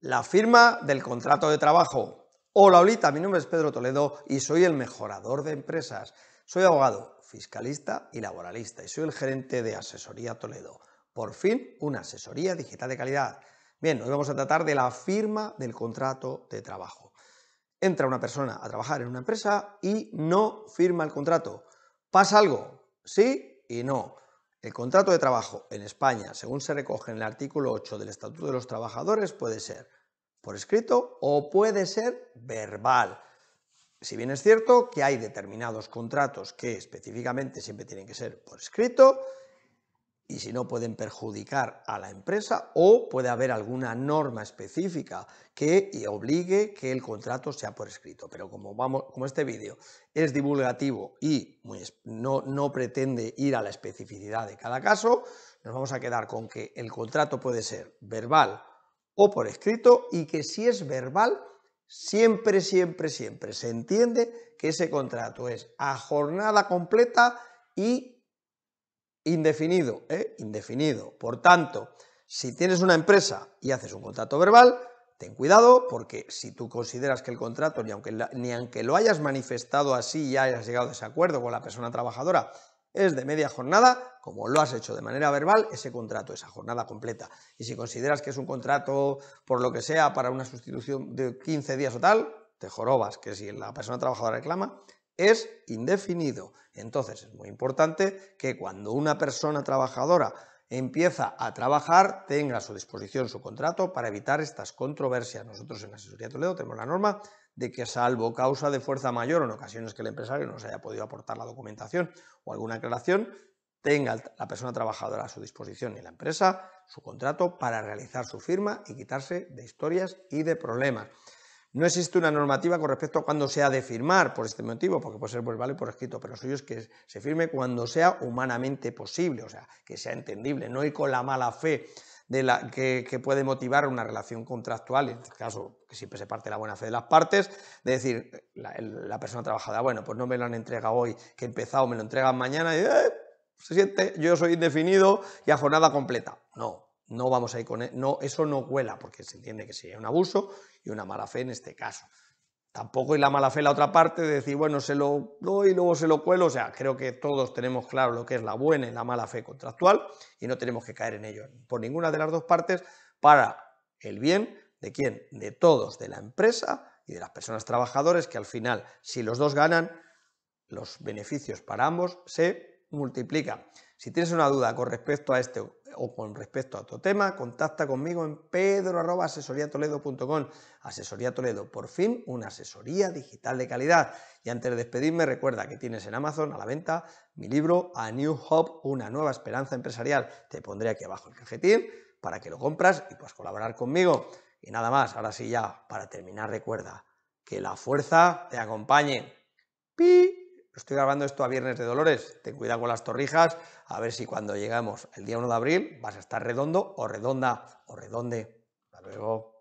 la firma del contrato de trabajo. Hola, Olita, mi nombre es Pedro Toledo y soy el mejorador de empresas. Soy abogado, fiscalista y laboralista y soy el gerente de Asesoría Toledo. Por fin, una asesoría digital de calidad. Bien, hoy vamos a tratar de la firma del contrato de trabajo. Entra una persona a trabajar en una empresa y no firma el contrato. ¿Pasa algo? Sí y no. El contrato de trabajo en España, según se recoge en el artículo 8 del Estatuto de los Trabajadores, puede ser por escrito o puede ser verbal. Si bien es cierto que hay determinados contratos que específicamente siempre tienen que ser por escrito y si no pueden perjudicar a la empresa o puede haber alguna norma específica que obligue que el contrato sea por escrito. Pero como, vamos, como este vídeo es divulgativo y no, no pretende ir a la especificidad de cada caso, nos vamos a quedar con que el contrato puede ser verbal o por escrito y que si es verbal, siempre, siempre, siempre se entiende que ese contrato es a jornada completa y indefinido, ¿eh? indefinido. Por tanto, si tienes una empresa y haces un contrato verbal, ten cuidado porque si tú consideras que el contrato, ni aunque, ni aunque lo hayas manifestado así y hayas llegado a ese acuerdo con la persona trabajadora, es de media jornada, como lo has hecho de manera verbal, ese contrato, esa jornada completa. Y si consideras que es un contrato, por lo que sea, para una sustitución de 15 días o tal, te jorobas, que si la persona trabajadora reclama, es indefinido. Entonces es muy importante que cuando una persona trabajadora empieza a trabajar, tenga a su disposición su contrato para evitar estas controversias. Nosotros en la Asesoría Toledo tenemos la norma de que salvo causa de fuerza mayor o en ocasiones que el empresario no se haya podido aportar la documentación o alguna aclaración, tenga la persona trabajadora a su disposición y la empresa su contrato para realizar su firma y quitarse de historias y de problemas. No existe una normativa con respecto a cuándo se ha de firmar por este motivo, porque puede ser pues, vale por escrito, pero lo suyo es que se firme cuando sea humanamente posible, o sea, que sea entendible, no ir con la mala fe de la, que, puede motivar una relación contractual, en este caso, que siempre se parte la buena fe de las partes, de decir, la, persona trabajada, bueno, pues no me lo han entregado hoy, que he empezado, me lo entregan mañana, y, eh, se siente, yo soy indefinido y a jornada completa. No, no vamos a ir con no, eso no cuela, porque se entiende que sería un abuso y una mala fe en este caso. Tampoco hay la mala fe en la otra parte de decir, bueno, se lo doy y luego se lo cuelo. O sea, creo que todos tenemos claro lo que es la buena y la mala fe contractual y no tenemos que caer en ello por ninguna de las dos partes para el bien de quién, de todos, de la empresa y de las personas trabajadoras que al final, si los dos ganan, los beneficios para ambos se multiplica. Si tienes una duda con respecto a este o con respecto a otro tema, contacta conmigo en pedro.asesoriatoledo.com. Asesoría Toledo, por fin una asesoría digital de calidad. Y antes de despedirme, recuerda que tienes en Amazon a la venta mi libro A New Hope, una nueva esperanza empresarial. Te pondré aquí abajo el cajetín para que lo compras y puedas colaborar conmigo. Y nada más, ahora sí ya, para terminar, recuerda que la fuerza te acompañe. ¡Pi! estoy grabando esto a Viernes de Dolores, ten cuidado con las torrijas, a ver si cuando llegamos el día 1 de abril vas a estar redondo o redonda o redonde. Hasta luego.